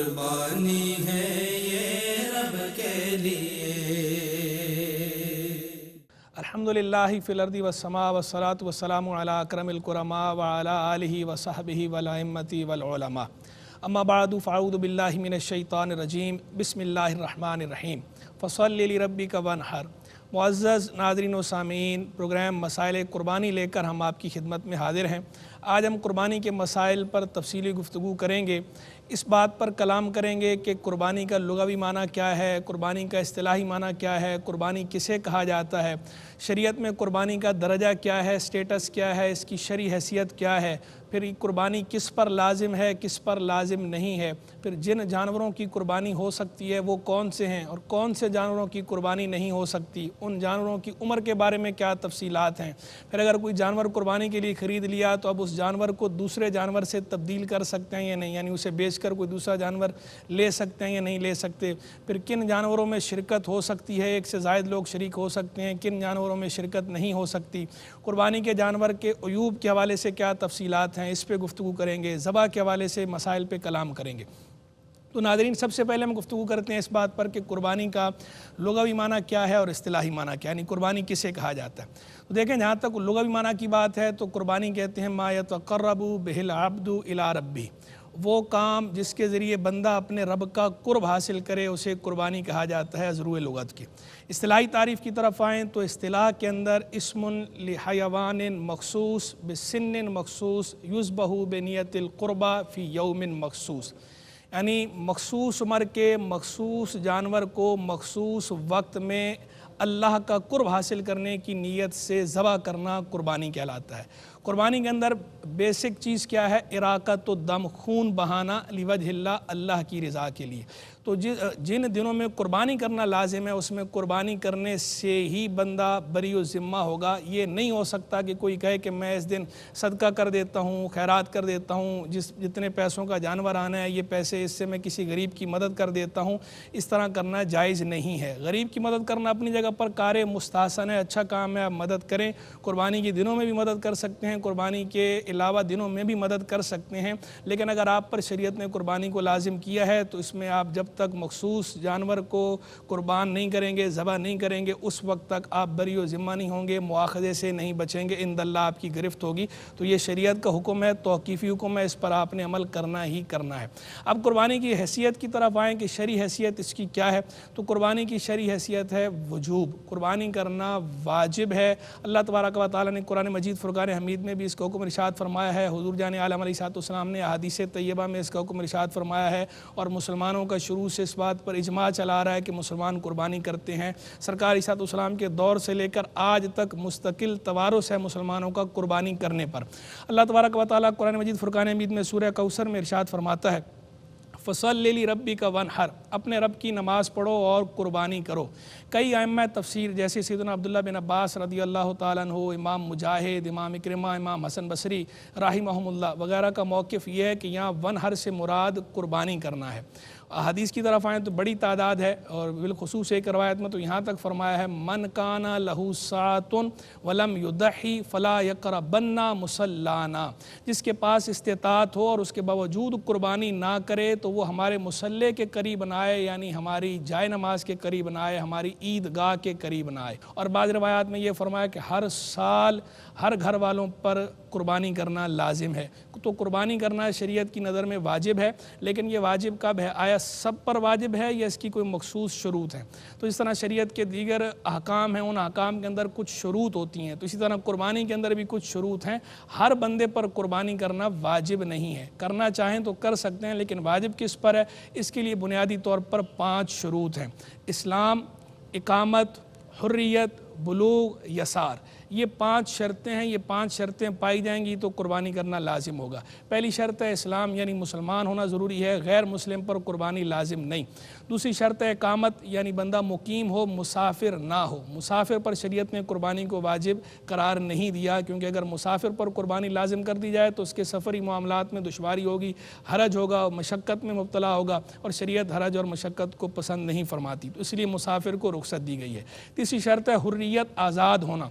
कुर्बानी है ये रब के लिए अल्हम्दुलिल्लाह फ़िलर्दी वसमा वसलात वसलाम अक्रमिलकुरमा वलमा फ़सल रबी का वन हर मुआज़ नादरीन सामीन प्रोग्राम मसाइल कुर्बानी लेकर हम आपकी खिदमत में हाजिर हैं आज हम कुर्बानी के मसाइल पर तफसीली गुफ्तु करेंगे इस बात पर कलाम करेंगे कि कुर्बानी का लुगावी माना क्या है कुर्बानी का असलाही माना क्या है कुर्बानी किसे कहा जाता है शरीयत में कुर्बानी का दर्जा क्या है स्टेटस क्या है इसकी शरी हैसियत क्या है फिर कुर्बानी किस पर लाजिम है किस पर लाजिम नहीं है फिर जिन जानवरों की कुर्बानी हो सकती है वो कौन से हैं और कौन से जानवरों की कुर्बानी नहीं हो सकती उन जानवरों की उम्र के बारे में क्या तफसीलात हैं फिर अगर कोई जानवर कुर्बानी के लिए ख़रीद लिया तो अब उस जानवर को दूसरे जानवर से तब्दील कर सकते हैं या नहीं यानी उसे बेच कर कोई दूसरा जानवर ले सकते हैं या नहीं ले सकते फिर किन जानवरों में शिरकत हो सकती है एक से जायद लोग शरीक हो सकते हैं किन जानवरों में शिरकत नहीं हो सकती कुर्बानी के जानवर के अयूब के हवाले से क्या तफसीलात हैं हैं इस पर गुफ्तु करेंगे ज़बा के हवाले से मसाइल पर कलाम करेंगे तो नादरीन सबसे पहले हम गुफ्तु करते हैं इस बात पर कि कुर्बानी का लुगावी माना क्या है और असलाही माना क्या यानी कुर्बानी किसे कहा जाता है तो देखें जहाँ तक लुगावी माना की बात है तो कुर्बानी कहते हैं तो करबू बहल आबदू इला रबी वो काम जिसके ज़रिए बंदा अपने रब का कुर्ब हासिल करे उसे कुर्बानी कहा जाता है ज़रूर लगत की अलाही तारीफ़ की तरफ आएँ तो अतलाह के अंदर इसमन लिहावान मखसूस बसिन मखसूस बे बनीतलकुरबा फ़ी यौमिन मखसूस यानी मखसूस उम्र के मखसूस जानवर को मखसूस वक्त में अल्लाह का कुर्ब हासिल करने की नीयत से ज़बा करना कुर्बानी कहलाता है कुर्बानी के अंदर बेसिक चीज़ क्या है इराकत तो दम खून बहाना लिवज हिल्ला अल्लाह की रज़ा के लिए तो जि, जिन दिनों में कुर्बानी करना लाजिम है उसमें कुर्बानी करने से ही बंदा बरी ज़िम्मा होगा ये नहीं हो सकता कि कोई कहे कि मैं इस दिन सदका कर देता हूँ खैरात कर देता हूँ जिस जितने पैसों का जानवर आना है ये पैसे इससे मैं किसी गरीब की मदद कर देता हूँ इस तरह करना जायज़ नहीं है गरीब की मदद करना अपनी जगह पर कार मुस्तासन है अच्छा काम है आप मदद करें कुर्बानी के दिनों में भी मदद कर सकते हैं कुर्बानी के अलावा दिनों में भी मदद कर सकते हैं लेकिन अगर आप पर शरीत ने कुर्बानी को लाजिम किया है तो इसमें आप जब तक मखसूस जानवर को कुर्बान नहीं करेंगे ज़बह नहीं करेंगे उस वक्त तक आप बरी व ज़िम्मा नहीं होंगे मुआखजे से नहीं बचेंगे इन दल्ला आपकी गिरफ्त होगी तो ये शरीयत का हुक्म है तोकीफ़ी हुक्म है इस पर आपने अमल करना ही करना है अब कुर्बानी की हैसियत की तरफ आएँ कि शरी हैसियत इसकी क्या है तो कुर्बानी की शरी हैसियत है वजूब कुर्बानी करना वाजिब है अल्लाह तबारक वाली ने कुरान मजीद फ़ुरक़ान हमीद में भी इसका हुक्म रिशात फरमाया है हजूर जान आलम उसम ने अदीस तय्यबा में इसका हुक्म रिशात फरमाया है और मुसलमानों का शुरू शुरू से इस बात पर इजमा चला रहा है कि मुसलमान कुर्बानी करते हैं सरकार ईसातम के दौर से लेकर आज तक मुस्तकिल तवारस है मुसलमानों का कुर्बानी करने पर अल्लाह तबारक व कुरान मजीद फुरकान अमीद में सूर्य कौसर में इर्शाद फरमाता है फसल ले ली रबी का वन हर अपने रब की नमाज़ पढ़ो और कुर्बानी करो कई आम तफसर जैसे सैदन अब्दुल्ला बिन अब्बास रदी अल्लाह तु इमाम मुजाहिद इमाम इक्रमा इमाम हसन बसरी राही महमुल्ला वगैरह का मौक़ यह है कि यहाँ वन हर से मुराद कुर्बानी करना है हदीस की तरफ आएँ तो बड़ी तादाद है और बिलखसूस एक रवायत में तो यहाँ तक फरमाया है मन काना लहू सातुन वलम युदही फ़ला यकर बन्ना मुसल्लाना जिसके पास इस्तात हो और उसके बावजूद कुर्बानी ना करे तो वो हमारे मुसल्ले के करीब ना आए यानी हमारी जाय नमाज के करीब ना आए हमारी ईदगाह के करीब ना आए और बाद रवायात में ये फरमाया कि हर साल हर घर वालों पर कुर्बानी करना लाजिम है तो कुर्बानी करना शरीयत की नज़र में वाजिब है लेकिन ये वाजिब कब है आया सब पर वाजिब है या इसकी कोई मखसूस शरूत है तो इस तरह शरीयत के दीगर अहकाम हैं उन अहकाम के अंदर कुछ शरूत होती हैं तो इसी तरह कुर्बानी के अंदर भी कुछ शरूत हैं हर बंदे पर कुर्बानी करना वाजिब नहीं है करना चाहें तो कर सकते हैं लेकिन वाजिब किस पर है इसके लिए बुनियादी तौर पर पाँच शरूत हैं इस्लाम इकामत हुर्रियत बलूग यसार ये पांच शर्तें हैं ये पांच शर्तें पाई जाएंगी तो कुर्बानी करना लाजिम होगा पहली शर्त है इस्लाम यानी मुसलमान होना ज़रूरी है गैर मुस्लिम पर कुर्बानी लाजिम नहीं दूसरी शर्त है कामत यानी बंदा मुकीम हो मुसाफिर ना हो मुसाफिर पर शरीयत ने कुर्बानी को वाजिब करार नहीं दिया क्योंकि अगर मुसाफिर पर कुर्बानी लाजिम कर दी जाए तो उसके सफ़री मामला में दुशारी होगी हरज होगा मशक्क़त में मुबतला होगा और शरीयत हरज और मशक्क़त को पसंद नहीं फरमाती तो इसलिए मुसाफिर को रुख्सत दी गई है तीसरी शर्त है हुर्रियत आज़ाद होना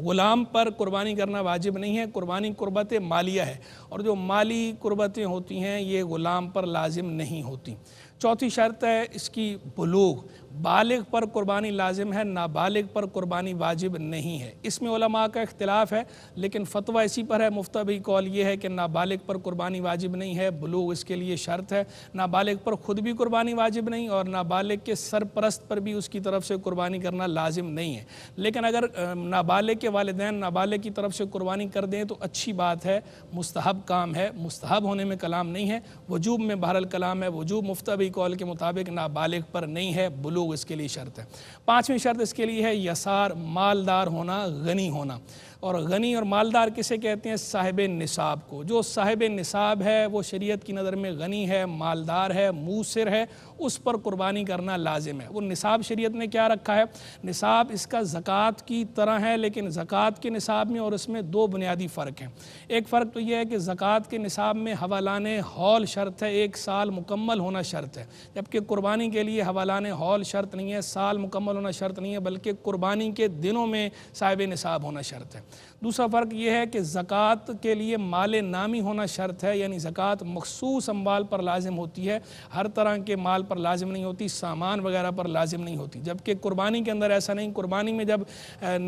ग़ुलाम पर कुर्बानी करना वाजिब नहीं है कुर्बानी कुर्बत मालिया है और जो माली कुर्बतें होती हैं ये ग़ुलाम पर लाजिम नहीं होती चौथी शर्त है इसकी बलूग बालिग पर कुर्बानी लाजिम है नाबालिग पर कुर्बानी वाजिब नहीं है इसमें उलमा का इख्तलाफ है लेकिन फतवा इसी पर है मुफ्तबी कौल ये है कि नाबालिग पर कुर्बानी वाजिब नहीं है बलूग इसके लिए शर्त है नाबालिग पर ख़ुद भी कुर्बानी वाजिब नहीं और नाबालिग के सरपरस्त पर भी उसकी तरफ से कुर्बानी करना लाजिम नहीं है लेकिन अगर नाबालिग के वालदान नाबालिग की तरफ से कुर्बानी कर दें तो अच्छी बात है मुस्तहब काम है मुस्तहब होने में कलाम नहीं है वजूब में बहरल कलाम है वजूब मुफ्तबी कौल के मुताबिक नाबालिग पर नहीं है बलूग लोग इसके लिए शर्त है पांचवी शर्त इसके लिए है यसार मालदार होना गनी होना और गनी और मालदार किसे कहते हैं साहिब निसाब को जो साहिब निसाब है वो शरीयत की नज़र में गनी है मालदार है मूसर है उस पर कुर्बानी करना लाजिम है वो निसाब शरीयत ने क्या रखा है निसाब इसका ज़क़़त की तरह है लेकिन ज़क़़त के निसाब में और इसमें दो बुनियादी फ़र्क हैं एक फ़र्क तो यह है कि ज़क़़त के निसाब में हवालान हॉल शर्त है एक साल मुकम्मल होना शर्त है जबकि कुर्बानी के लिए हवालान हॉल शर्त नहीं है साल मुकम्मल होना शर्त नहीं है बल्कि कुर्बानी के दिनों में साहिब निसाब होना शर्त है दूसरा फ़र्क यह है कि ज़क़़त के लिए माल नामी होना शर्त है यानी ज़क़़त मखसूस अम्बाल पर लाजिम होती है हर तरह के माल पर लाजिम नहीं होती सामान वगैरह पर लाजिम नहीं होती जबकि कुरबानी के अंदर ऐसा नहीं कुरबानी में जब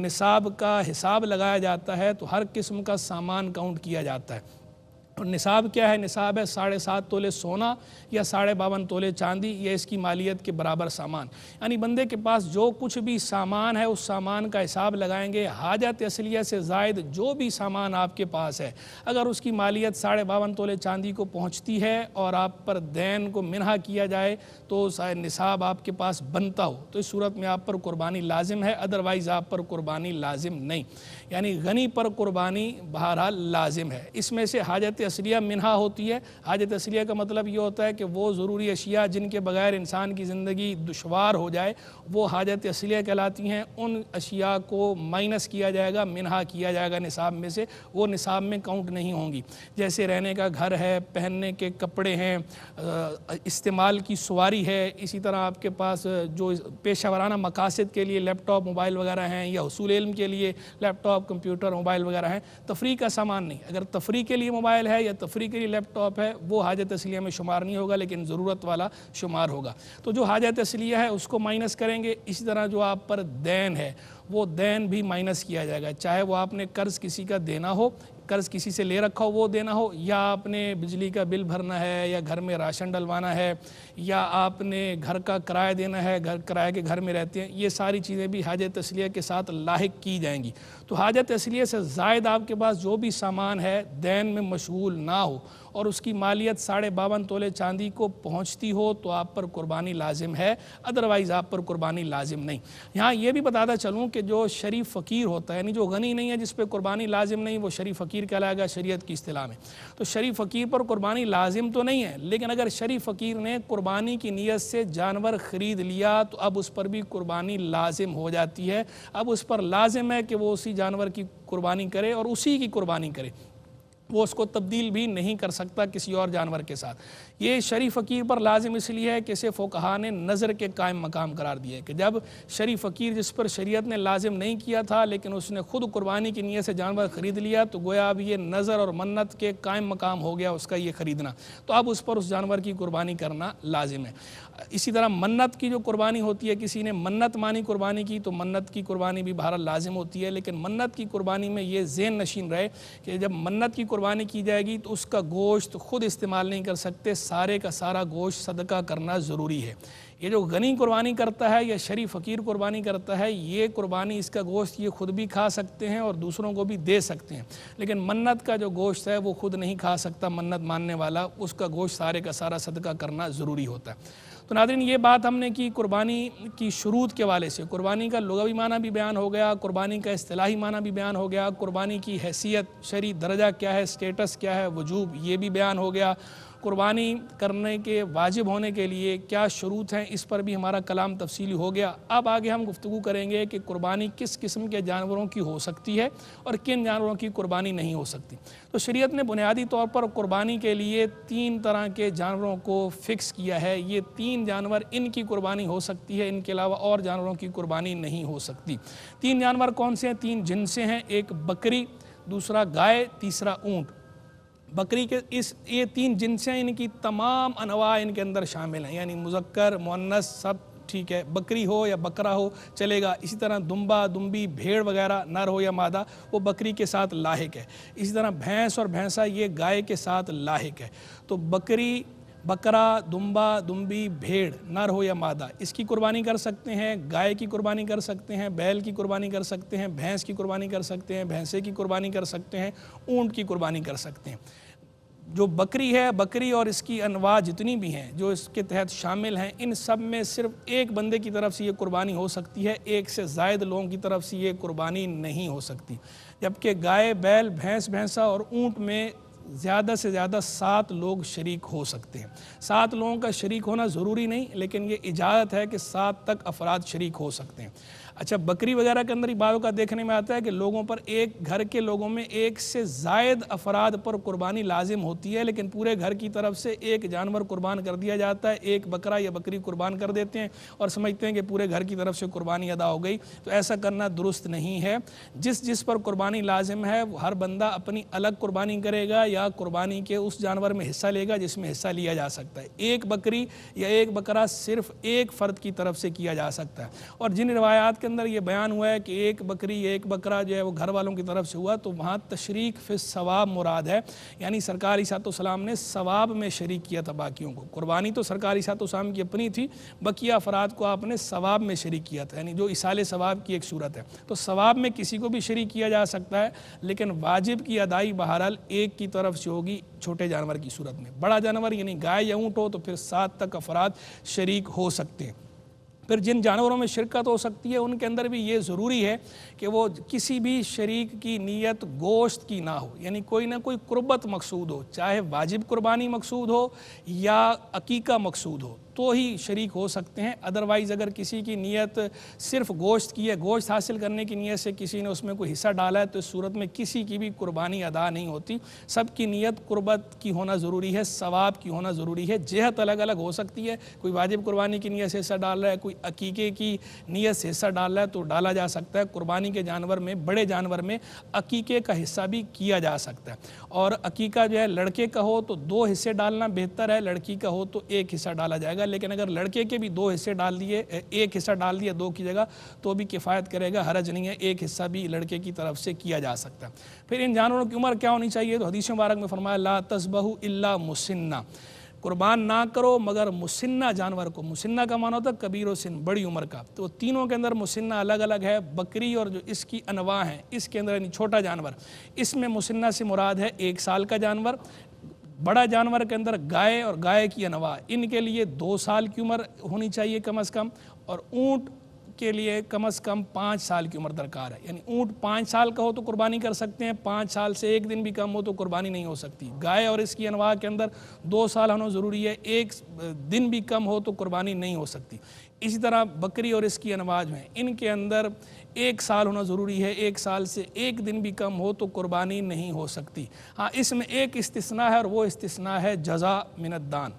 निसाब का हिसाब लगाया जाता है तो हर किस्म का सामान काउंट किया जाता है और निसाब क्या है निसाब है साढ़े सात तोले सोना या साढ़े बावन तोले चांदी या इसकी मालियत के बराबर सामान यानी बंदे के पास जो कुछ भी सामान है उस सामान का हिसाब लगाएंगे हाजत असलिया से जायद जो भी सामान आपके पास है अगर उसकी मालियत साढ़े बावन तोले चांदी को पहुँचती है और आप पर दैन को मिनहा किया जाए तो शायद निसाब आपके पास बनता हो तो इस सूरत में आप पर कुर्बानी लाजिम है अदरवाइज़ आप पर कुर्बानी लाजिम नहीं यानी गनी पर कुर्बानी बहरहाल लाजिम है इसमें से हाजत असलिया मिनहा होती है हाजत असलिया का मतलब ये होता है कि वो ज़रूरी अशिया जिनके बगैर इंसान की ज़िंदगी दुशवार हो जाए वो हाजत असलिया कहलाती हैं उन अशिया को माइनस किया जाएगा मिनहा किया जाएगा निसाब में से वो निसाब में काउंट नहीं होंगी जैसे रहने का घर है पहनने के कपड़े हैं इस्तेमाल की सवारी है इसी तरह आपके पास जो पेशा वाराना मकासद के लिए लैपटॉप मोबाइल वगैरह हैं या उसूल इल्म के लिए लैपटॉप कंप्यूटर मोबाइल वगैरह हैं तफरी का सामान नहीं अगर तफरी के लिए मोबाइल है है या तफरी तो के लिए लैपटॉप है वो हाजत असलिया में शुमार नहीं होगा लेकिन ज़रूरत वाला शुमार होगा तो जो हाजत असलिया है उसको माइनस करेंगे इसी तरह जो आप पर दैन है वो दैन भी माइनस किया जाएगा चाहे वो आपने कर्ज़ किसी का देना हो कर्ज़ किसी से ले रखा हो वो देना हो या आपने बिजली का बिल भरना है या घर में राशन डलवाना है या आपने घर का किराया देना है घर किराए के घर में रहते हैं ये सारी चीज़ें भी हाज तसलिया के साथ लाक की जाएंगी तो हाजत तसलिया से जायद आपके पास जो भी सामान है दैन में मशगूल ना हो और उसकी मालियत साढ़े बावन तोले चांदी को पहुँचती हो तो आप पर कुर्बानी लाजिम है अदरवाइज़ आप पर कुर्बानी लाजिम नहीं यहाँ ये भी बताता चलूँ कि जो शरीफ फ़कीर होता है यानी जो गनी नहीं है जिस पर कुर्बानी लाजिम नहीं वो शरीफ फ़कीर कहलाएगा शरीयत की अतलाह में तो शरीफ फ़कीर पर कुर्बानी लाजिम तो नहीं है लेकिन अगर शरीफ फ़कीर ने कुर्बानी की नीयत से जानवर ख़रीद लिया तो अब उस पर भी कुर्बानी लाजिम हो जाती है अब उस पर लाजिम है कि वो उसी जानवर की कुर्बानी करे और उसी की कुर्बानी करे वो उसको तब्दील भी नहीं कर सकता किसी और जानवर के साथ ये शरीफ फ़कीर पर लाजिम इसलिए है कि इसे फ़ोकहा ने नज़र के कायम मकाम करार दिया है कि जब शरीफ फ़कीर जिस पर शरीयत ने लाजिम नहीं किया था लेकिन उसने ख़ुद कुर्बानी की नीयत से जानवर ख़रीद लिया तो गोया अब ये नज़र और मन्नत के कायम मकाम हो गया उसका ये ख़रीदना तो अब उस पर उस जानवर की कुर्बानी करना लाजिम है इसी तरह मन्नत की जो कुर्बानी होती है किसी ने मन्नत मानी कुर्बानी की तो मन्नत की कुर्बानी भी भारत लाजिम होती है लेकिन मन्नत की कुर्बानी में ये जेन नशीन रहे कि जब मन्नत की कुर्बानी की जाएगी तो उसका गोश्त खुद इस्तेमाल नहीं कर सकते सारे का सारा गोश्त सदका करना ज़रूरी है ये जो गनी कुर्बानी करता है या शरीफ फ़कीर कुर्बानी करता है ये कुर्बानी इसका गोश्त ये खुद भी खा सकते हैं और दूसरों को भी दे सकते हैं लेकिन मन्नत का जो गोश्त है वो खुद नहीं खा सकता मन्नत मानने वाला उसका गोश्त सारे का सारा सदका करना ज़रूरी होता है तो नादिन ये बात हमने की कुर्बानी की शुरू के वाले से कुर्बानी का लुगावी माना भी बयान हो गया कुर्बानी का असलाही माना भी बयान हो गया कुर्बानी की हैसियत शरी दर्जा क्या है स्टेटस क्या है वजूब ये भी बयान हो गया कुर्बानी करने के वाजिब होने के लिए क्या शरूत हैं इस पर भी हमारा कलाम तफसीली हो गया अब आगे हम गुफ्तु करेंगे कि कुर्बानी किस किस्म के जानवरों की हो सकती है और किन जानवरों की कुर्बानी नहीं हो सकती तो शरीयत ने बुनियादी तौर पर कुर्बानी के लिए तीन तरह के जानवरों को फिक्स किया है ये तीन जानवर इनकी कुर्बानी हो सकती है इनके अलावा और जानवरों की कुर्बानी नहीं हो सकती तीन जानवर कौन से हैं तीन जिनसे हैं एक बकरी दूसरा गाय तीसरा ऊँट बकरी के इस ये तीन जिनसें इनकी तमाम अनवा इनके अंदर शामिल हैं यानी मुजक्कर मुन्नस सब ठीक है बकरी हो या बकरा हो चलेगा इसी तरह दुम्बा दुम्बी भेड़ वगैरह नर हो या मादा वो बकरी के साथ लाक है इसी तरह भैंस और भैंसा ये गाय के साथ लाक है तो बकरी बकरा दुम्बा दुम्बी भेड़ नर हो या मादा इसकी कुर्बानी कर सकते हैं गाय की कुर्बानी कर सकते हैं बैल की कुर्बानी कर सकते हैं भैंस की कुर्बानी कर सकते हैं भैंसे की कुर्बानी कर सकते हैं ऊँट की कुर्बानी कर सकते हैं जो बकरी है बकरी और इसकी अनवा जितनी भी हैं जो इसके तहत शामिल हैं इन सब में सिर्फ एक बंदे की तरफ से ये कुर्बानी हो सकती है एक से जायद लोगों की तरफ से ये कुर्बानी नहीं हो सकती जबकि गाय बैल भैंस भैंसा और ऊँट में ज़्यादा से ज़्यादा सात लोग शरीक हो सकते हैं सात लोगों का शरीक होना ज़रूरी नहीं लेकिन ये इजाज़त है कि सात तक अफराद शरीक हो सकते हैं अच्छा बकरी वगैरह के अंदर बायों का देखने में आता है कि लोगों पर एक घर के लोगों में एक से जायद अफराद पर कुर्बानी लाजिम होती है लेकिन पूरे घर की तरफ से एक जानवर कुर्बान कर दिया जाता है एक बकरा या बकरी कुर्बान कर देते हैं और समझते हैं कि पूरे घर की तरफ से कुर्बानी अदा हो गई तो ऐसा करना दुरुस्त नहीं है जिस जिस पर कुर्बानी लाजिम है हर बंदा अपनी अलग कुर्बानी करेगा या कुर्बानी के उस जानवर में हिस्सा लेगा जिसमें हिस्सा लिया जा सकता है एक बकरी या एक बकरा सिर्फ एक फ़र्द की तरफ से किया जा सकता है और जिन रवायात के अंदर ये बयान हुआ है कि एक बकरी एक बकरा जो है वो घर वालों की तरफ से हुआ तो वहाँ तशरीक फिर सवाब मुराद है यानी सरकारी सलाम ने सवाब में शरीक किया था बाकियों को कुर्बानी तो सरकारी सलाम की अपनी थी बकिया अफराद को आपने सवाब में शरीक किया था यानी जो इसाल सवाब की एक सूरत है तो सवाब में किसी को भी शरीक किया जा सकता है लेकिन वाजिब की अदाई बहरहाल एक की तरफ से होगी छोटे जानवर की सूरत में बड़ा जानवर यानी गाय या ऊँट हो तो फिर सात तक अफराद शरीक हो सकते हैं फिर जिन जानवरों में शिरकत हो सकती है उनके अंदर भी ये ज़रूरी है कि वो किसी भी शरीक की नीयत गोश्त की ना हो यानी कोई ना कोई कुर्बत मकसूद हो चाहे वाजिब कुर्बानी मकसूद हो या अकीका मकसूद हो तो ही शरीक हो सकते हैं अदरवाइज़ अगर किसी की नीयत सिर्फ गोश्त की है गोश्त हासिल करने की नीयत से किसी ने उसमें कोई हिस्सा डाला है तो इस सूरत में किसी की भी कुर्बानी अदा नहीं होती सबकी नीयत कुर्बत की होना ज़रूरी है सवाब की होना ज़रूरी है जेहत अलग अलग हो सकती है कोई वाजिब कुर्बानी की नीयत से हिस्सा डाल रहा है कोई अकीके की नीयत से हिस्सा डाल रहा है तो डाला जा सकता है कुर्बानी के जानवर में बड़े जानवर में अकीके का हिस्सा भी किया जा सकता है और अकीका जो है लड़के का हो तो दो हिस्से डालना बेहतर है लड़की का हो तो एक हिस्सा डाला जाएगा जाएगा लेकिन अगर लड़के के भी दो हिस्से डाल दिए एक हिस्सा डाल दिया दो की जगह तो भी किफ़ायत करेगा हरज नहीं है एक हिस्सा भी लड़के की तरफ से किया जा सकता है फिर इन जानवरों की उम्र क्या होनी चाहिए तो हदीस मुबारक में फरमाया ला तस्बहू इल्ला मुसन्ना कुर्बान ना करो मगर मुसन्ना जानवर को मुसन्ना का माना होता है कबीर सिन बड़ी उम्र का तो तीनों के अंदर मुसन्ना अलग अलग है बकरी और जो इसकी अनवा है इसके अंदर यानी छोटा जानवर इसमें मुसन्ना से मुराद है एक साल का जानवर बड़ा जानवर के अंदर गाय और गाय की अनवा इनके लिए दो साल की उम्र होनी चाहिए कम अज़ कम और ऊँट के लिए कम अज़ कम पाँच साल की उम्र दरकार है यानी ऊँट पाँच साल का हो तो कुर्बानी कर सकते हैं पाँच साल से एक दिन भी कम हो तो कुर्बानी नहीं हो सकती गाय और इसकी अनवा के अंदर दो साल होना ज़रूरी है एक दिन भी कम हो तो कुर्बानी नहीं हो सकती इसी तरह बकरी और इसकी अनवाज हैं इनके अंदर एक साल होना ज़रूरी है एक साल से एक दिन भी कम हो तो कुर्बानी नहीं हो सकती हाँ इसमें एक इस्तना है और वो इस्तना है जजा मिनत दान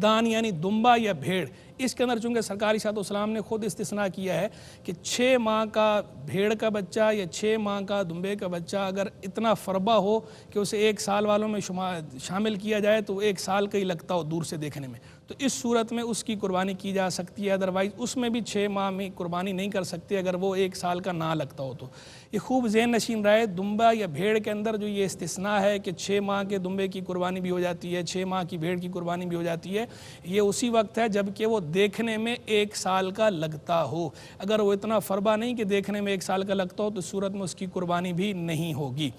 दान यानी दुम्बा या भेड़ इसके अंदर चूँकि सरकारी सातोसलाम ने खुद इस्तना किया है कि छः माह का भेड़ का बच्चा या छः माह का दुम्बे का बच्चा अगर इतना फरबा हो कि उसे एक साल वालों में शामिल किया जाए तो एक साल का ही लगता हो दूर से देखने में तो इस सूरत में उसकी कुर्बानी की जा सकती है अदरवाइज़ उसमें भी छः माह में कुर्बानी नहीं कर सकते अगर वो एक साल का ना लगता हो तो ये खूब जैन नशीन रहा है दुम्बा या भेड़ के अंदर जो ये इस्तना है कि छः माह के दुम्बे की कुर्बानी भी हो जाती है छः माह की भेड़ की कुर्बानी भी हो जाती है ये उसी वक्त है जबकि वो देखने में एक साल का लगता हो अगर वो इतना फरबा नहीं कि देखने में एक साल का लगता हो तो सूरत में उसकी कुर्बानी भी नहीं होगी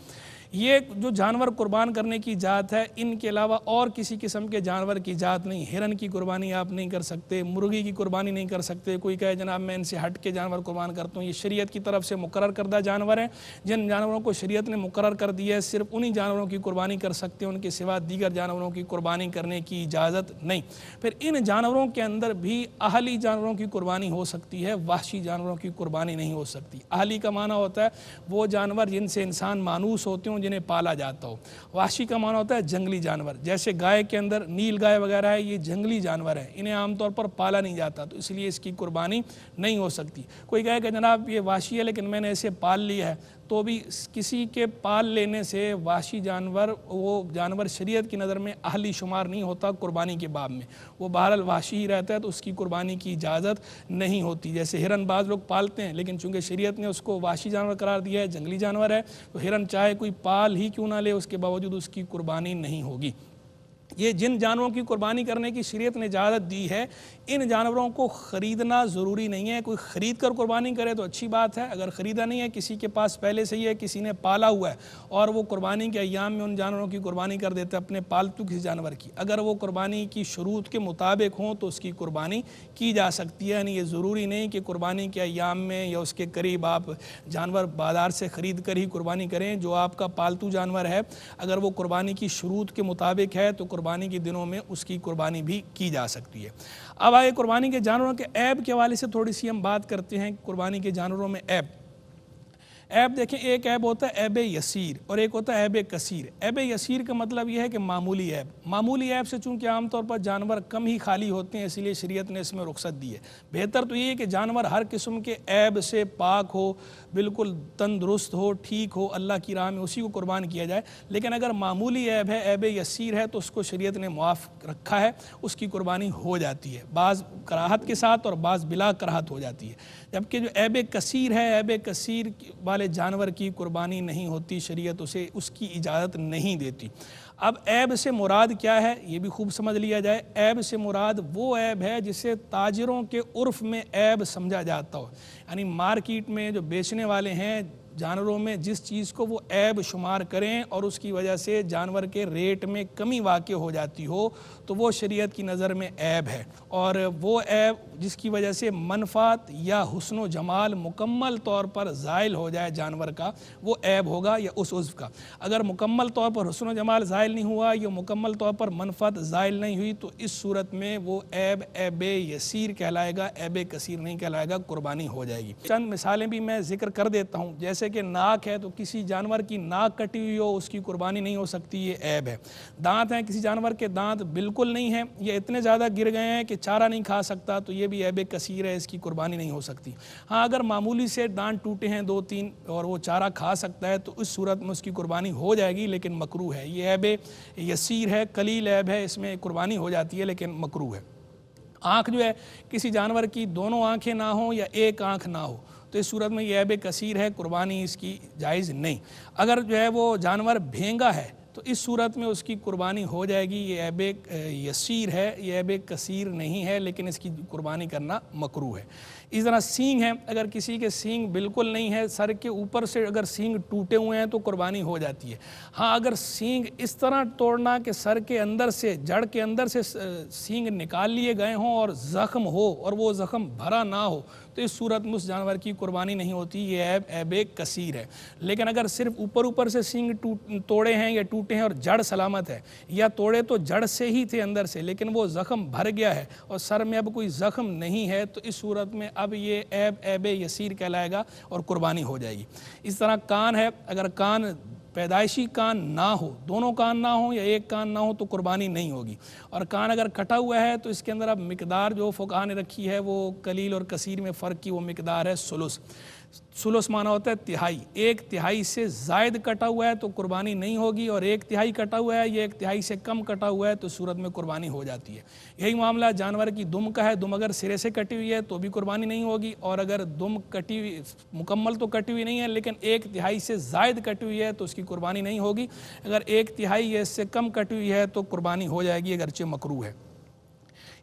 ये जो जानवर कुर्बान करने की जात है इनके अलावा और किसी किस्म के जानवर की जात नहीं हिरन की कुर्बानी आप नहीं कर सकते मुर्गी की कुर्बानी नहीं कर सकते कोई कहे जनाब मैं इनसे हट के जानवर कुर्बान करता हूँ ये शरीयत की तरफ से मुकर करदा जानवर हैं जिन जानवरों को शरीयत ने मुकर कर दिया है सिर्फ उन्हीं जानवरों की कुर्बानी कर सकते हैं उनके सिवा दीगर जानवरों की कुर्बानी करने की इजाज़त नहीं फिर इन जानवरों के अंदर भी अहली जानवरों की कुर्बानी हो सकती है वाशी जानवरों की कुर्बानी नहीं हो सकती अहली का माना होता है वो जानवर जिनसे इंसान मानूस होते हों जिन्हें पाला जाता हो वाशी का माना होता है जंगली जानवर जैसे गाय के अंदर नील गाय वगैरह है ये जंगली जानवर है इन्हें आमतौर पर पाला नहीं जाता तो इसलिए इसकी कुर्बानी नहीं हो सकती कोई कहेगा जनाब ये वाशी है लेकिन मैंने इसे पाल लिया है तो भी किसी के पाल लेने से वाशी जानवर वो जानवर शरीयत की नज़र में अहली शुमार नहीं होता कुर्बानी के बाब में वो बहर वाशी ही रहता है तो उसकी कुर्बानी की इजाज़त नहीं होती जैसे हिरन बाज़ लोग पालते हैं लेकिन चूँकि शरीयत ने उसको वाशी जानवर करार दिया है जंगली जानवर है तो हिरन चाहे कोई पाल ही क्यों ना ले उसके बावजूद उसकी कुर्बानी नहीं होगी ये जिन जानवरों की कुर्बानी करने की शरीयत ने इजाज़त दी है इन जानवरों को ख़रीदना ज़रूरी नहीं है कोई ख़रीद कर कुर्बानी करे तो अच्छी बात है अगर ख़रीदा नहीं है किसी के पास पहले से ही है किसी ने पाला हुआ है और वो कुर्बानी के अयाम में उन जानवरों की कुर्बानी कर देते हैं अपने पालतू किसी जानवर की अगर वो कुर्बानी की शरूत के मुताबिक हों तो उसकी कुर्बानी की जा सकती है यानी ये ज़रूरी नहीं कि कुर्बानी के अयाम में या उसके करीब आप जानवर बाजार से ख़रीद कर ही कुर्बानी करें जो आपका पालतू जानवर है अगर वो कुर्बानी की शरूत के मुताबिक है तो कुर्बानी के दिनों में उसकी कुर्बानी भी की जा सकती है अब आए कुर्बानी के जानवरों के ऐब के हवाले से थोड़ी सी हम बात करते हैं कुर्बानी के जानवरों में ऐब ऐब देखें एक ऐब होता है ऐब यसीर और एक होता है ऐब कसीर ऐब यसीर का मतलब यह है कि मामूली ऐब मामूली ऐब से चूंकि आमतौर पर जानवर कम ही खाली होते हैं इसलिए शरीयत ने इसमें रुख्सत दी है बेहतर तो ये है कि जानवर हर किस्म के ऐब से पाक हो बिल्कुल तंदुरुस्त हो ठीक हो अल्लाह की राह में उसी को कुर्बान किया जाए लेकिन अगर मामूली ऐब है ऐब यसीर है तो उसको शरीयत ने मुआफ़ रखा है उसकी कुर्बानी हो जाती है बाज़ कराहत के साथ और बाज़ बिला कराहत हो जाती है जबकि जो ऐब कसीर है ऐब कसीर वाले जानवर की कुर्बानी नहीं होती शरीयत उसे उसकी इजाज़त नहीं देती अब ऐब से मुराद क्या है ये भी खूब समझ लिया जाए ऐब से मुराद वो ऐब है जिसे ताजरों के उर्फ में ऐब समझा जाता हो यानी मार्केट में जो बेचने वाले हैं जानवरों में जिस चीज़ को वो ऐब शुमार करें और उसकी वजह से जानवर के रेट में कमी वाक़ हो जाती हो तो वो शरीयत की नज़र में ऐब है और वो ऐब जिसकी वजह से मनफात या हसन जमाल मुकम्मल तौर पर ज़ायल हो जाए जानवर का वो ऐब होगा या उस उज्व का अगर मुकम्मल तौर पर हसन जमाल ज़ायल नहीं हुआ या मुकम्मल तौर पर मनफ़ात ज़ायल नहीं हुई तो इस सूरत में वो ऐब ऐब यसीर कहलाएगा ऐब कसीर नहीं कहलाएगा कुर्बानी हो जाएगी चंद मिसालें भी मैं ज़िक्र कर देता हूँ जैसे कि नाक है तो किसी जानवर की नाक कटी हुई हो उसकी कुर्बानी नहीं हो सकती ये ऐब है दांत हैं किसी जानवर के दांत बिल्कुल नहीं हैं ये इतने ज़्यादा गिर गए हैं कि चारा नहीं खा सकता तो ये आगे भी ऐब कसीर है इसकी कुर्बानी नहीं हो सकती हाँ अगर मामूली से दांत टूटे हैं दो तीन और वो चारा खा सकता है तो उस सूरत में उसकी कुर्बानी हो जाएगी लेकिन मकरू है ये ऐब यसीर है कलील ऐब है इसमें कुर्बानी हो जाती है लेकिन मकरू है आँख जो है किसी जानवर की दोनों आँखें ना हों या एक आँख ना हो तो इस सूरत में यह ऐब कसीर है कुर्बानी इसकी जायज़ नहीं अगर जो है वो जानवर भेंगा है तो इस सूरत में उसकी कुर्बानी हो जाएगी ये ऐब यसीर है ये ऐब कसीर नहीं है लेकिन इसकी कुर्बानी करना मकरू है इस तरह सींग है अगर किसी के सींग बिल्कुल नहीं है सर के ऊपर से अगर सींग टूटे हुए हैं तो कुर्बानी हो जाती है हाँ अगर सींग इस तरह तोड़ना कि सर के अंदर से जड़ के अंदर से सींग निकाल लिए गए हों और ज़ख्म हो और वो ज़ख्म भरा ना हो तो इस सूरत में उस जानवर की कुर्बानी नहीं होती ये ऐब ऐब कसीर है लेकिन अगर सिर्फ ऊपर ऊपर से सींग टूट तोड़े हैं या टूटे हैं और जड़ सलामत है या तोड़े तो जड़ से ही थे अंदर से लेकिन वो ज़ख्म भर गया है और सर में अब कोई ज़ख्म नहीं है तो इस सूरत में अब ये ऐब ऐब यसीर कहलाएगा और कुर्बानी हो जाएगी इस तरह कान है अगर कान पैदाइशी कान ना हो दोनों कान ना हो या एक कान ना हो तो कुर्बानी नहीं होगी और कान अगर कटा हुआ है तो इसके अंदर अब मकदार जो फ़ुका ने रखी है वो कलील और कसीर में फ़र्क की वो मकदार है सुलुस सुलस माना होता है तिहाई एक तिहाई से जायद कटा हुआ है तो कुर्बानी नहीं होगी और एक तिहाई कटा हुआ है या एक तिहाई से कम कटा हुआ है तो सूरत में कुर्बानी हो जाती है यही मामला जानवर की दुम का है दुम अगर सिरे से कटी हुई है तो भी कुर्बानी नहीं होगी और अगर दुम कटी हुई मुकम्मल तो कटी हुई नहीं है लेकिन एक तिहाई से जायद कटी हुई है तो उसकी कुर्बानी नहीं होगी अगर एक तिहाई या इससे कम कटी हुई है तो कुर्बानी हो जाएगी अगरचे मकरू है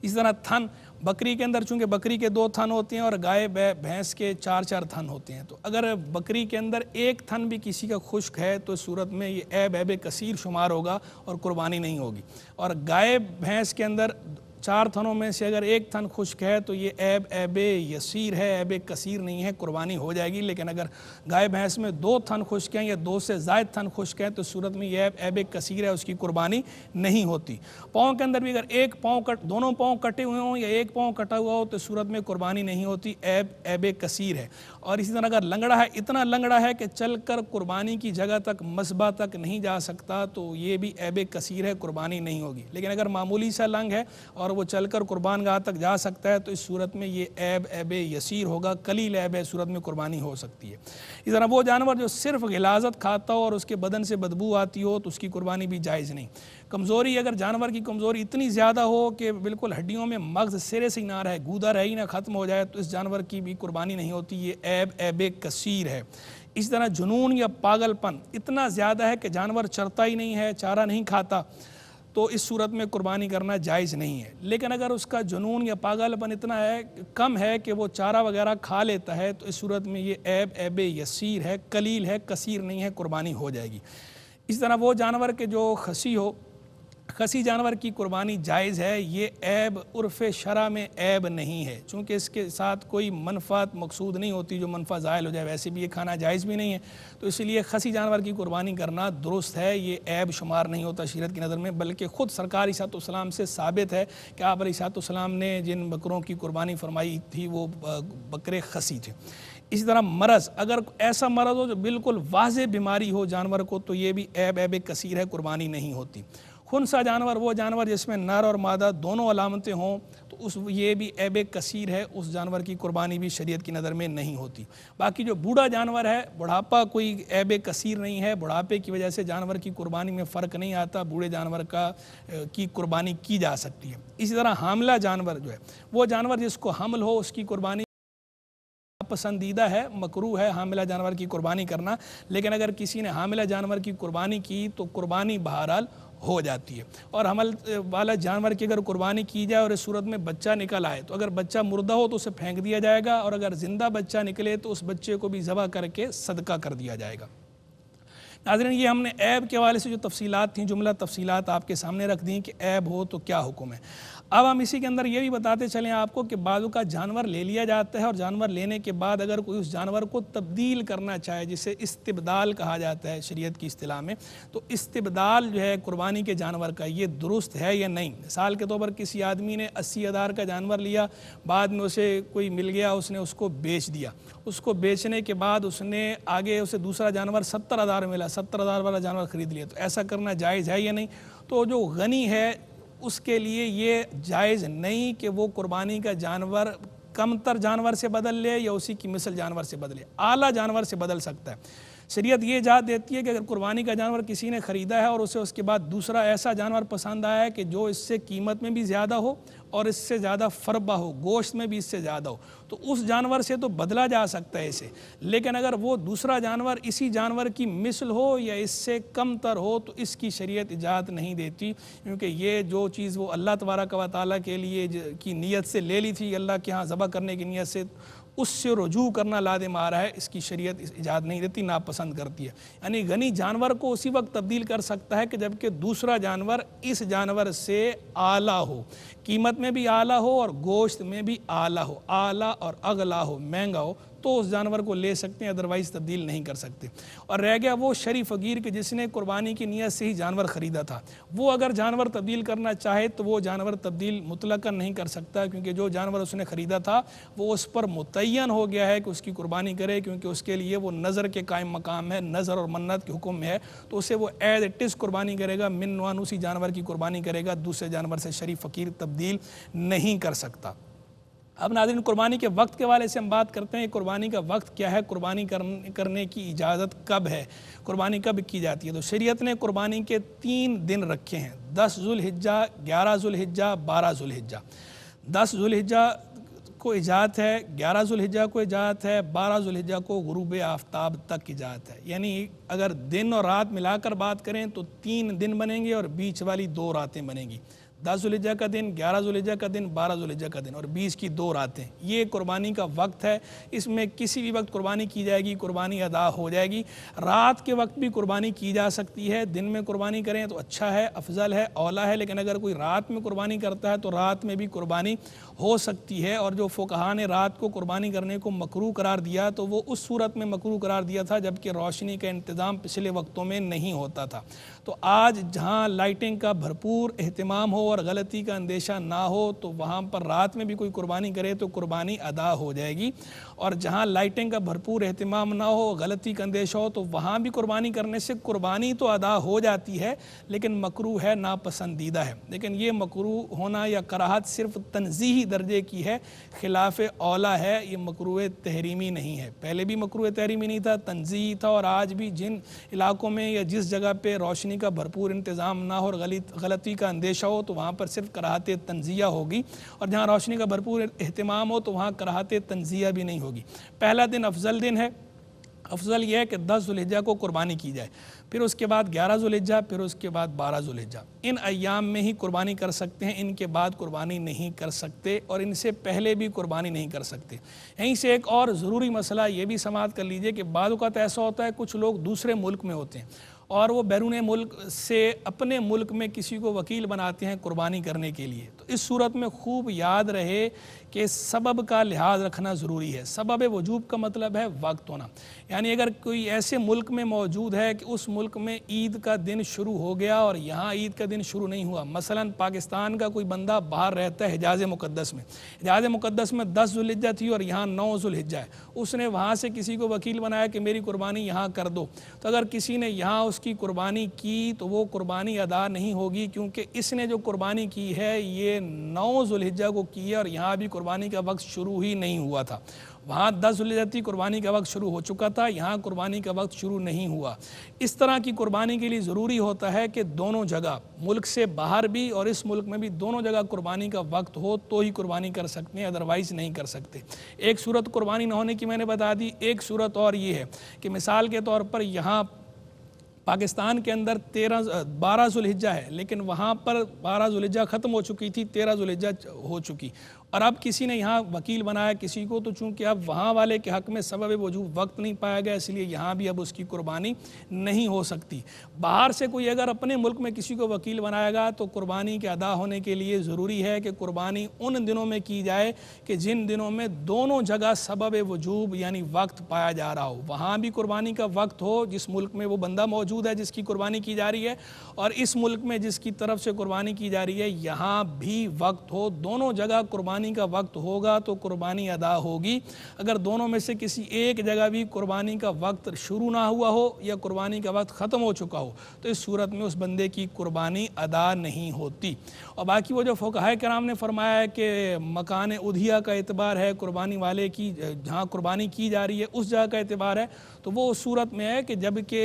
इस तरह थन बकरी के अंदर चूंकि बकरी के दो थन होते हैं और गाय भैंस के चार चार थन होते हैं तो अगर बकरी के अंदर एक थन भी किसी का खुश्क है तो सूरत में ये ऐब ऐब कसीर शुमार होगा और कुर्बानी नहीं होगी और गाय भैंस के अंदर चार थनों में से अगर एक थन खुश्क है तो ये ऐब ऐब यसीर है ऐब कसीर नहीं है कुर्बानी हो जाएगी लेकिन अगर गाय भैंस में दो थन खुश्क हैं या दो से जायद थन खुश्क हैं तो सूरत में यह ऐब ऐब कसीर है उसकी कुर्बानी नहीं होती पाँव के अंदर भी अगर एक पाँव कट दोनों पाँव कटे हुए हों या एक पाँव कटा हुआ हो तो सूरत में कुर्बानी नहीं होती ऐब ऐब कसीर है और इसी तरह अगर लंगड़ा है इतना लंगड़ा है कि चल कर कुर्बानी की जगह तक मसबा तक नहीं जा सकता तो ये भी ऐब कसीर है कुर्बानी नहीं होगी लेकिन अगर मामूली सा लंग है और और वो चलकर कुर्बान गाह तक जा सकता है तो इस सूरत में ये ऐब ऐब यसीर होगा कलील ऐब है सूरत में कुर्बानी हो सकती है इस तरह वो जानवर जो सिर्फ गिलाजत खाता हो और उसके बदन से बदबू आती हो तो उसकी कुर्बानी भी जायज़ नहीं कमज़ोरी अगर जानवर की कमज़ोरी इतनी ज़्यादा हो कि बिल्कुल हड्डियों में मगज़ सिरे से ही ना रहे गूदा रहे ही ना ख़त्म हो जाए तो इस जानवर की भी कुर्बानी नहीं होती ये ऐब ऐब कसीर है इस तरह जुनून या पागलपन इतना ज़्यादा है कि जानवर चरता ही नहीं है चारा नहीं खाता तो इस सूरत में कुर्बानी करना जायज़ नहीं है लेकिन अगर उसका जुनून या पागलपन इतना है कम है कि वो चारा वगैरह खा लेता है तो इस सूरत में ये ऐब ऐब यसीर है कलील है कसीर नहीं है कुर्बानी हो जाएगी इस तरह वो जानवर के जो खसी हो खसी जानवर की कुर्बानी जायज़ है ये ऐब उर्फ शरा में ऐब नहीं है चूँकि इसके साथ कोई मनफात मकसूद नहीं होती जो मनफा ज़ायल हो जाए वैसे भी ये खाना जायज़ भी नहीं है तो इसलिए खसी जानवर की कुर्बानी करना दुरुस्त है ये ऐब शुमार नहीं होता शीरत की नज़र में बल्कि ख़ुद सरकार इसातम से साबित है कि आप इसातम ने जिन बकरों की कुर्बानी फरमाई थी वो बकरे खसी थे इसी तरह मरज़ अगर ऐसा मरज़ हो जो बिल्कुल वाज बीमारी हो जानवर को तो ये भी ऐब ऐब कसीर है कुर्बानी नहीं होती कौन सा जानवर वो जानवर जिसमें नर और मादा दोनों अलामतें हों तो उस ये भी ऐब कसीर है उस जानवर की कुर्बानी भी शरीयत की नज़र में नहीं होती बाकी जो बूढ़ा जानवर है बुढ़ापा कोई ऐब कसीर नहीं है बुढ़ापे की वजह से जानवर की कुर्बानी में फ़र्क नहीं आता बूढ़े जानवर का की कुर्बानी की जा सकती है इसी तरह हामला जानवर जो है वो जानवर जिसको हमल हो उसकी कुर्बानी पसंदीदा है मकरू है हामिला जानवर की कुर्बानी करना लेकिन अगर किसी ने हामिला जानवर की कुर्बानी की तो कुर्बानी बहरहाल हो जाती है और हमल वाला जानवर की अगर कुर्बानी की जाए और इस सूरत में बच्चा निकल आए तो अगर बच्चा मुर्दा हो तो उसे फेंक दिया जाएगा और अगर ज़िंदा बच्चा निकले तो उस बच्चे को भी ज़बह करके सदका कर दिया जाएगा नाजरन ये हमने ऐब के हवाले से जो तफसीत थी जुमला तफसीत आपके सामने रख दी कि ऐब हो तो क्या हुक्म है अब हम इसी के अंदर ये भी बताते चलें आपको कि बाजू का जानवर ले लिया जाता है और जानवर लेने के बाद अगर कोई उस जानवर को तब्दील करना चाहे जिसे इस्तबदाल कहा जाता है शरीयत की अतलाह में तो इस्तबदाल जो है कुर्बानी के जानवर का ये दुरुस्त है या नहीं मिसाल के तौर पर किसी आदमी ने अस्सी हज़ार का जानवर लिया बाद में उसे कोई मिल गया उसने उसको बेच दिया उसको बेचने के बाद उसने आगे उसे दूसरा जानवर सत्तर हज़ार मिला सत्तर हज़ार वाला जानवर ख़रीद लिया तो ऐसा करना जायज़ है या नहीं तो जो गनी है उसके लिए ये जायज़ नहीं कि वो कुर्बानी का जानवर कमतर जानवर से बदल ले या उसी की मिसल जानवर से बदले आला जानवर से बदल सकता है शरीयत ये इजाज़त देती है कि अगर कुर्बानी का जानवर किसी ने ख़रीदा है और उसे उसके बाद दूसरा ऐसा जानवर पसंद आया है कि जो इससे कीमत में भी ज़्यादा हो और इससे ज़्यादा फरबा हो गोश्त में भी इससे ज़्यादा हो तो उस जानवर से तो बदला जा सकता है इसे लेकिन अगर वो दूसरा जानवर इसी जानवर की मिसल हो या इससे कम तर हो तो इसकी शरीयत इजाज़त नहीं देती क्योंकि ये जो चीज़ वो अल्लाह तबारक वाली के लिए की नीयत से ले ली थी अल्लाह के यहाँ ज़बह करने की नीयत से उससे रजू करना लाद मारा है इसकी शरीयत इजाद नहीं देती नापसंद करती है यानी गनी जानवर को उसी वक्त तब्दील कर सकता है कि जबकि दूसरा जानवर इस जानवर से आला हो कीमत में भी आला हो और गोश्त में भी आला हो आला और अगला हो महंगा हो तो उस जानवर को ले सकते हैं अदरवाइज़ तब्दील नहीं कर सकते और रह गया वो शरीफ फ़कीर के जिसने कुर्बानी की नीयत से ही जानवर ख़रीदा था वो अगर जानवर तब्दील करना चाहे तो वो जानवर तब्दील मुतलका नहीं कर सकता क्योंकि जो जानवर उसने ख़रीदा था वो उस पर मुतन हो गया है कि उसकी कुर्बानी करे क्योंकि उसके लिए वो नज़र के कायम मकाम है नज़र और मन्नत के हुक्म में है तो उसे वो एज इट इज़ कुर्बानी करेगा मिन उसी जानवर की कुर्बानी करेगा दूसरे जानवर से शरीफ फ़कीर तब्दील नहीं कर सकता अब नादिन कुर्बानी के वक्त के वाले से हम बात करते हैं कुर्बानी का वक्त क्या है कुर्बानी करने की इजाज़त कब है कुर्बानी कब की जाती है तो शरीयत ने कुर्बानी के तीन दिन रखे हैं दस जुल्हिजा ग्यारह जुल्हिजा बारह जुल्हिजा दस जुल्हिजा को इजात है ग्यारह जुल्हिजा को इजात है बारह जुल्हिजा को गुरूब आफ्ताब तक इजात है यानी अगर दिन और रात मिलाकर बात करें तो तीन दिन बनेंगे और बीच वाली दो रातें बनेंगी दस जुलिजा का दिन ग्यारह जुलिजा का दिन बारह जुलजा का दिन और बीस की दो रातें ये कुर्बानी का वक्त है इसमें किसी भी वक्त कुर्बानी की जाएगी कुर्बानी अदा हो जाएगी रात के वक्त भी कुर्बानी की जा सकती है दिन में कुर्बानी करें तो अच्छा है अफजल है औला है लेकिन अगर कोई रात में कुर्बानी करता है तो रात में भी कुर्बानी हो सकती है और जो फोकहा ने रात को कुर्बानी करने को मकरू करार दिया तो वो उस सूरत में मकरू करार दिया था जबकि रोशनी का इंतज़ाम पिछले वक्तों में नहीं होता था तो आज जहाँ लाइटिंग का भरपूर अहतमाम हो और गलती का अंदेशा ना हो तो वहाँ पर रात में भी कोई कुर्बानी करे तो कुर्बानी अदा हो जाएगी और जहाँ लाइटिंग का भरपूर अहतमाम ना हो गलती का अंदेशा हो तो वहाँ भी कुर्बानी करने से कुर्बानी तो अदा हो जाती है लेकिन मकरू है नापसंदीदा है लेकिन ये मकरू होना या कराहत सिर्फ तनजीही दर्जे की है खिलाफ औला है ये मकरू तहरीमी नहीं है पहले भी मकरू तहरीमी नहीं था तनजीही था और आज भी जिन इलाकों में या जिस जगह पर रोशनी का भरपूर इंतज़ाम ना हो और गलत गलती का अंदेशा हो तो वहाँ पर सिर्फ कराहत तनजिया होगी और जहाँ रोशनी का भरपूर अहतमाम हो तो वहाँ कराहत तनजिया भी नहीं होगी होगी पहला दिन अफजल दिन है अफजल यह है कि दस जुलेजा को कुर्बानी की जाए फिर उसके बाद ग्यारह जुलेजा फिर उसके बाद बारह जुलेजा इन अयाम में ही कुर्बानी कर सकते हैं इनके बाद कुर्बानी नहीं कर सकते और इनसे पहले भी कुर्बानी नहीं कर सकते यहीं से एक और ज़रूरी मसला ये भी समाप्त कर लीजिए कि बाद अवत ऐसा होता है कुछ लोग दूसरे मुल्क में होते हैं और वो बैरून मुल्क से अपने मुल्क में किसी को वकील बनाते हैं कुर्बानी करने के लिए तो इस सूरत में खूब याद रहे कि सबब का लिहाज रखना ज़रूरी है सबब वजूब का मतलब है वक्त होना यानी अगर कोई ऐसे मुल्क में मौजूद है कि उस मुल्क में ईद का दिन शुरू हो गया और यहाँ ईद का दिन शुरू नहीं हुआ मसलन पाकिस्तान का कोई बंदा बाहर रहता है हिजाज मुकदस में हिजाज मुकदस में दस जुल्हिजा थी और यहाँ नौ जुल्हिजा है उसने वहाँ से किसी को वकील बनाया कि मेरी कुर्बानी यहाँ कर दो तो अगर किसी ने यहाँ उसकी कुर्बानी की तो वो कुर्बानी अदा नहीं होगी क्योंकि इसने जो कुर्बानी की है ये नौ जुल्हिजा को की है और यहाँ भी कुर्बानी का वक्त शुरू ही नहीं हुआ था वहाँ दस जाती कुर्बानी का वक्त शुरू हो चुका था यहाँ कुर्बानी का वक्त शुरू नहीं हुआ इस तरह की कुर्बानी के लिए ज़रूरी होता है कि दोनों जगह मुल्क से बाहर भी और इस मुल्क में भी दोनों जगह कुर्बानी का वक्त हो तो ही कुर्बानी कर सकते हैं अदरवाइज़ नहीं कर सकते एक सूरत कुर्बानी न होने की मैंने बता दी एक सूरत और ये है कि मिसाल के तौर पर यहाँ पाकिस्तान के अंदर तेरह बारह जुलहिजा है लेकिन वहाँ पर बारह जुलहिजा ख़त्म हो चुकी थी तेरह जुलहिजा हो चुकी और अब किसी ने यहाँ वकील बनाया किसी को तो चूंकि अब वहाँ वाले के हक में सबब वजूद वक्त नहीं पाया गया इसलिए यहाँ भी अब उसकी कुर्बानी नहीं हो सकती बाहर से कोई अगर अपने मुल्क में किसी को वकील बनाएगा तो कुर्बानी के अदा होने के लिए ज़रूरी है कि कुर्बानी उन दिनों में की जाए कि जिन दिनों में दोनों जगह सबब वजूब यानी वक्त पाया जा रहा हो वहाँ भी कुर्बानी का वक्त हो जिस मुल्क में वो बंदा मौजूद है जिसकी कुर्बानी की जा रही है और इस मुल्क में जिसकी तरफ से कुर्बानी की जा रही है यहाँ भी वक्त हो दोनों जगह कुर्बानी कुर्बानी का वक्त होगा तो कुर्बानी अदा होगी अगर दोनों में से किसी एक जगह भी कुर्बानी का वक्त शुरू ना हुआ हो या कुर्बानी का वक्त ख़त्म हो चुका हो तो इस सूरत में उस बंदे की कुर्बानी अदा नहीं होती और बाकी वो जो फोकाय कराम ने फरमाया कि मकान उधिया का एतबार है कुर्बानी वाले की जहाँ कुर्बानी की जा रही है उस जगह का एतबार है तो वो उस सूरत में है कि जबकि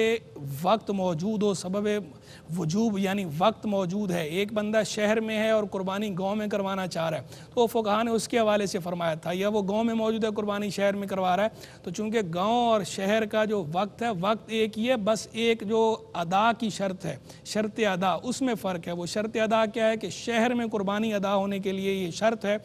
वक्त मौजूद हो सबब वजूब यानी वक्त मौजूद है एक बंदा शहर में है और कुर्बानी गाँव में करवाना चाह रहा है तो फ़ुकहा ने उसके हवाले से फरमाया था या वो गाँव में मौजूद है कुर्बानी शहर में करवा रहा है तो चूँकि गाँव और शहर का जो वक्त है वक्त एक ही है बस एक जो अदा की शर्त है शर्त अदा उसमें फ़र्क है वो शर्त अदा क्या है कि शहर में कुर्बानी अदा होने के लिए ये शर्त है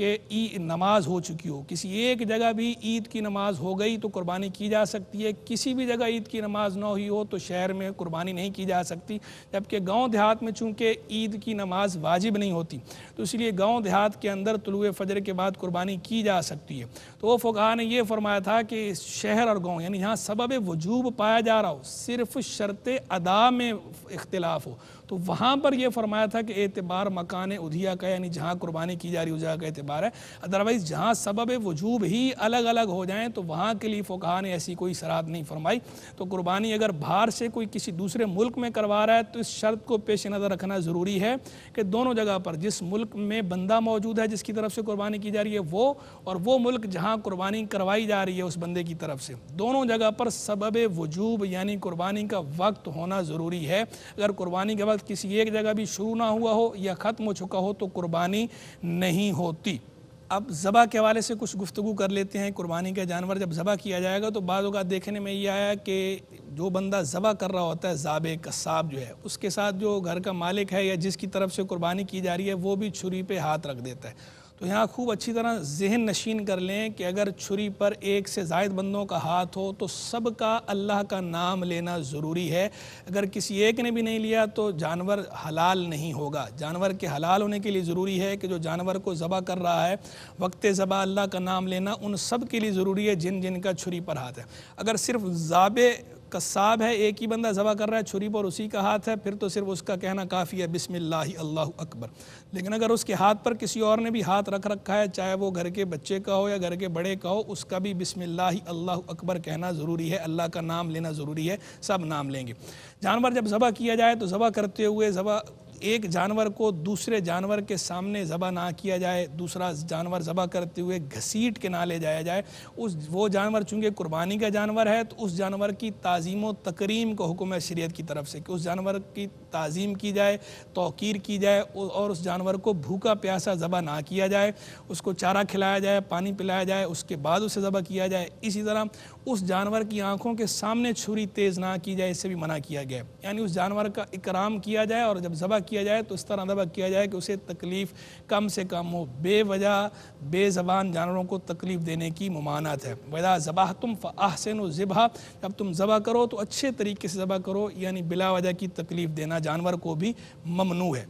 कि ई नमाज हो चुकी हो किसी एक जगह भी ईद की नमाज हो गई तो कुर्बानी की जा सकती है किसी भी जगह ईद की नमाज ना हुई हो तो शहर में कुर्बानी नहीं की जा सकती जबकि गांव देहात में चूंकि ईद की नमाज वाजिब नहीं होती तो इसलिए गांव देहात के अंदर तुलु फजर के बाद कुर्बानी की जा सकती है तो वो फ़ुका ने यह फरमाया था कि शहर और गाँव यानी यहाँ सबब वजूब पाया जा रहा हो सिर्फ शर्त अदा में इख्तलाफ हो तो वहाँ पर यह फरमाया था कि एतबार मकान उधिया का यानी जहाँ कुर्बानी की जा रही उजा का एतबार है अदरवाइज़ जहाँ सबब वजूब ही अलग अलग हो जाएँ तो वहाँ के लिए फोकहा ने ऐसी कोई शरात नहीं फरमाई तो कुर्बानी अगर बाहर से कोई किसी दूसरे मुल्क में करवा रहा है तो इस शर्त को पेश नज़र रखना ज़रूरी है कि दोनों जगह पर जिस मुल्क में बंदा मौजूद है जिसकी तरफ से कुर्बानी की जा रही है वो और वो मुल्क जहाँ कुर्बानी करवाई जा रही है उस बंदे की तरफ से दोनों जगह पर सबब वजूब यानी कुर्बानी का वक्त होना ज़रूरी है अगर कुर्बानी के वक्त मर्द किसी एक जगह भी शुरू ना हुआ हो या ख़त्म हो चुका हो तो कुर्बानी नहीं होती अब ज़बा के हवाले से कुछ गुफ्तु कर लेते हैं कुर्बानी का जानवर जब ज़बा किया जाएगा तो बाद अवत देखने में ये आया कि जो बंदा ज़बा कर रहा होता है ज़ाब कसाब जो है उसके साथ जो घर का मालिक है या जिसकी तरफ से कुर्बानी की जा रही है वो भी छुरी पे हाथ रख देता है तो यहाँ खूब अच्छी तरह जहन नशीन कर लें कि अगर छुरी पर एक से जायद बंदों का हाथ हो तो सब का अल्लाह का नाम लेना ज़रूरी है अगर किसी एक ने भी नहीं लिया तो जानवर हलाल नहीं होगा जानवर के हलाल होने के लिए ज़रूरी है कि जो जानवर को ज़बह कर रहा है वक्त ज़बह अल्लाह का नाम लेना उन सब के लिए ज़रूरी है जिन जिन का छुरी पर हाथ है अगर सिर्फ जाबे क़साब है एक ही बंदा ज़बा कर रहा है छुरी पर उसी का हाथ है फिर तो सिर्फ उसका कहना काफ़ी है बिसमिल्ला अल्लाह अकबर लेकिन अगर उसके हाथ पर किसी और ने भी हाथ रख रखा है चाहे वो घर के बच्चे का हो या घर के बड़े का हो उसका भी बिसमिल्ला अल्लाह अकबर कहना ज़रूरी है अल्लाह का नाम लेना ज़रूरी है सब नाम लेंगे जानवर जब ज़बा किया जाए तो ज़बा करते हुए ज़बा एक जानवर को दूसरे जानवर के सामने ज़बह ना किया जाए दूसरा जानवर ज़बह करते हुए घसीट के ना ले जाया जाए उस वो जानवर चूँकि कुर्बानी का जानवर है तो उस जानवर की तज़ीम व तकरीम को हुक्म शरीयत की तरफ से कि उस जानवर की तज़ीम की जाए तोकीर की जाए और उस जानवर को भूखा प्यासा ज़बह ना किया जाए उसको चारा खिलाया जाए पानी पिलाया जाए उसके बाद उसे ज़बह किया जाए इसी तरह उस जानवर की आंखों के सामने छुरी तेज़ ना की जाए इससे भी मना किया गया यानी उस जानवर का इकराम किया जाए और जब ज़बह किया जाए तो इस तरह दबा किया जाए कि उसे तकलीफ़ कम से कम हो बेवजह बेजबान जानवरों को तकलीफ़ देने की ममानत है वजा ज़बा तुम फ़ाहसन व ज़िबा जब तुम ज़बह करो तो अच्छे तरीके से ज़बा करो यानी बिला वजह की तकलीफ़ देना जानवर को भी ममनू है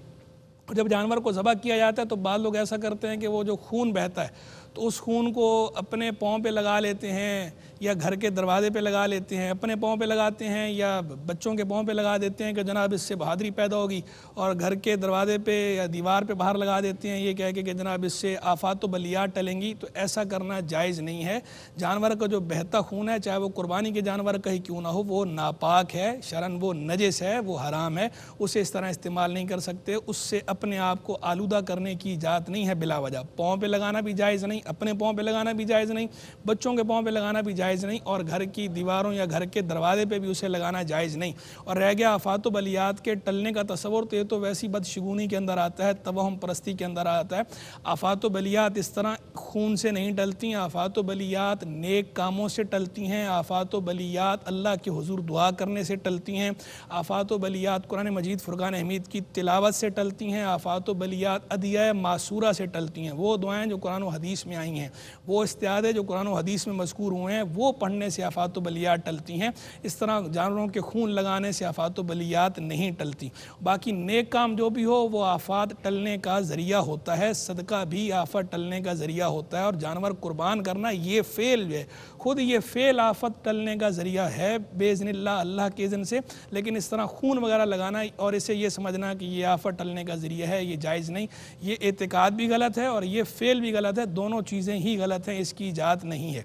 जब जानवर को जबह किया जाता है तो बाद लोग ऐसा करते हैं कि वो जो खून बहता है तो उस खून को अपने पाँव पे लगा लेते हैं या घर के दरवाजे पे लगा लेते हैं अपने पाँव पे लगाते हैं या बच्चों के पाँव पे लगा देते हैं कि जनाब इससे बहादरी पैदा होगी और घर के दरवाजे पे या दीवार पे बाहर लगा देते हैं ये कह के कि जनाब इससे आफात तो बलियात टलेंगी तो ऐसा करना जायज़ नहीं है जानवर का जो बहता खून है चाहे वो कुर्बानी के जानवर का ही क्यों ना हो वो नापाक है शरण वो नजस है वो हराम है उसे इस तरह इस्तेमाल नहीं कर सकते उससे अपने आप को आलूदा करने की इजाज़त नहीं है बिला वजह पाँव पर लगाना भी जायज़ नहीं अपने पाँव पे लगाना भी जायज़ नहीं बच्चों के पाँव पे लगाना भी जायज़ नहीं और घर की दीवारों या घर के दरवाजे पे भी उसे लगाना जायज़ नहीं और रह गया आफात बलियात के टलने का तस्वर तो ये तो वैसी बदशगुनी के अंदर आता है तवहम परस्ती के अंदर आता है आफात बलियात इस तरह खून से नहीं टलती हैं आफात बलियात नेक कामों से टलती हैं आफात बलियात अल्लाह के हजूर दुआ करने से टलती हैं आफात बलियात कुरान मजीद फ़ुरकान हमीद की तिलावत से टलती हैं आफात बलियात अदिया मासूरा से टलती हैं वो दुआएँ जो कुरान हदीस में में आई हैं वो इस्तियादे जो कुरान हदीस में मजकूर हुए हैं वो पढ़ने से आफात बलियात टलती हैं इस तरह जानवरों के खून लगाने से आफात बलियात नहीं टलती बाकी नेक काम जो भी हो वो आफात टलने का ज़रिया होता है सदका भी आफत टलने का ज़रिया होता है और जानवर कुर्बान करना ये फेल है खुद ये फेल आफत टलने का ज़रिया है बेजन अल्लाह के इज़न से लेकिन इस तरह खून वगैरह लगाना और इसे ये समझना कि ये आफत टलने का ज़रिया है ये जायज़ नहीं ये एतक़ाद भी गलत है और ये फेल भी गलत है दोनों चीज़ें ही गलत हैं इसकी ईजाद नहीं है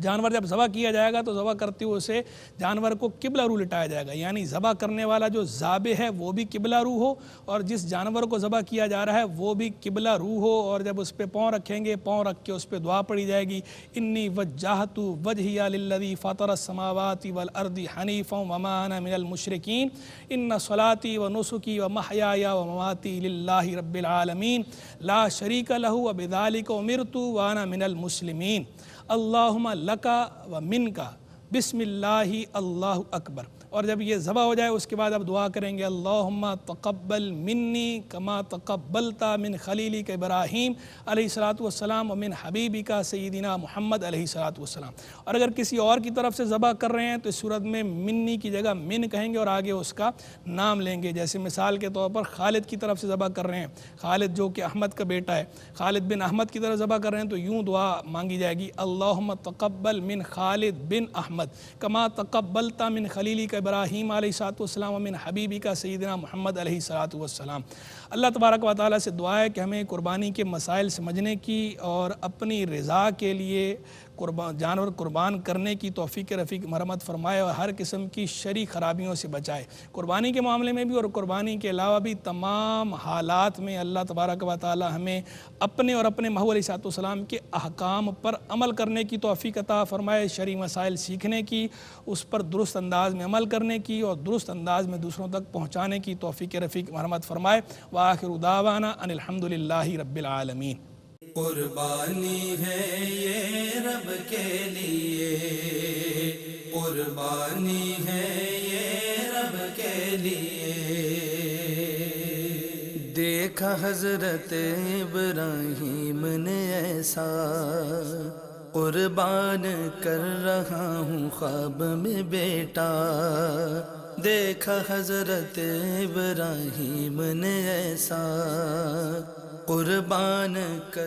जानवर जब जबा किया जाएगा तो जबा करते हुए उसे जानवर को किबला रू लिटाया जाएगा यानी जबा करने वाला जो जाबे है वो भी किबला रू हो और जिस जानवर को जबा किया जा रहा है वो भी किबला रू हो और जब उस पर पाँव रखेंगे पाँव रख के उस पर दुआ पड़ी जाएगी इन्नी वजाहतु वजहियाल्लदी फ़तर समावती वल अर्दी हनीफ़ वमान मिनल मुशरकिन इन सलाती व नसुकी व महया व ममाती ला रबालमीन ला शरीक लहू अबिदालिक मिरतु वाना मिनल मुसलमिन अल्लाह लका व मिन का बिसमिल्लाह अल्लाह अकबर और जब ये ज़बह हो जाए उसके बाद आप दुआ करेंगे अल्लाह तकबल मिन्नी कमा तकबलता मिन खलीली के इब्राहिम सलाम व मिन हबीबी का सईदीना मोहम्मद सलाम और अगर किसी और की तरफ से ज़बह कर रहे हैं तो इस सूरत में मिन्नी की जगह मिन कहेंगे और आगे उसका नाम लेंगे जैसे मिसाल के तौर पर खालिद की तरफ से ज़बह कर रहे हैं खालिद जो कि अहमद का बेटा है खालिद बिन अहमद की तरफ ज़बह कर रहे हैं तो यूँ दुआ मांगी जाएगी अल्लाह तकबल मिन खालिद बिन अहमद कमा तकबलता मिन खलीली का इब्राहिम सातम अमिन हबीबी का सईदना मोहम्मद सलातम अल्लाह तबारक वाली से दुआ है कि हमें कुर्बानी के मसाइल समझने की और अपनी रज़ा के लिए जानवर कुर्बान करने की तोफ़ी के रफ़ीक मरम्मत फरमाए और हर किस्म की शरी खराबियों से बचाए कुर्बानी के मामले में भी और कुर्बानी के अलावा भी तमाम हालात में अल्लाह तबारक वाली हमें अपने और अपने महूल सलाम के अहकाम पर अमल करने की तोफ़ी अता फ़रमाए शरी मसाइल सीखने की उस पर दुरुस्त अंदाज में अमल करने की और दुरुस्त अंदाज में दूसरों तक पहुँचाने की तोफ़ी के रफ़ीक मरमत फ़रमाए व आखिर उदावाना अनिलहमदिल्ला रबालमीन कुर्बानी है ये रब के लिए कुर्बानी है ये रब के लिए देखा हजरत इब्राहिम ने ऐसा कुर्बान कर रहा हूँ ख्वाब में बेटा देखा हजरत इब्राहिम ने ऐसा कुर्बान कर